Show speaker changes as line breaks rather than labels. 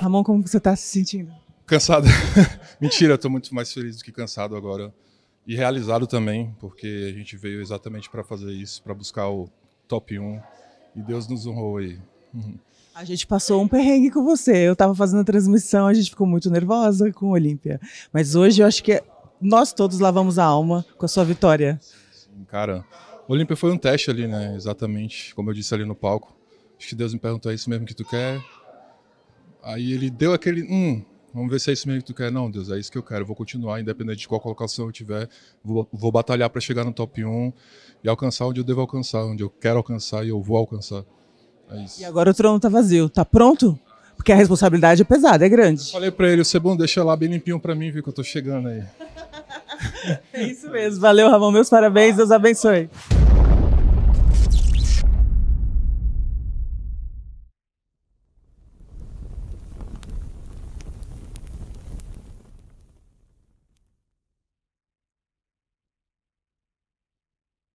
Ramon, como você está se sentindo?
Cansado. Mentira, estou muito mais feliz do que cansado agora. E realizado também, porque a gente veio exatamente para fazer isso, para buscar o top 1. E Deus nos honrou aí.
A gente passou um perrengue com você. Eu estava fazendo a transmissão, a gente ficou muito nervosa com o Olímpia. Mas hoje eu acho que é- nós todos lavamos a alma com a sua vitória. Sim,
cara, o Olímpia foi um teste ali, né? Exatamente, como eu disse ali no palco. Acho que Deus me perguntou é isso mesmo que tu quer. Aí ele deu aquele, hum, vamos ver se é isso mesmo que tu quer. Não, Deus, é isso que eu quero. Eu vou continuar, independente de qual colocação eu tiver. Vou, vou batalhar para chegar no top 1 e alcançar onde eu devo alcançar, onde eu quero alcançar e eu vou alcançar. É isso.
E agora o trono tá vazio. Tá pronto? Porque a responsabilidade é pesada, é grande. Eu
falei para ele, o bom deixa lá bem limpinho para mim, viu que eu tô chegando aí. é isso mesmo. Valeu,
Ramon. Meus parabéns. Deus abençoe.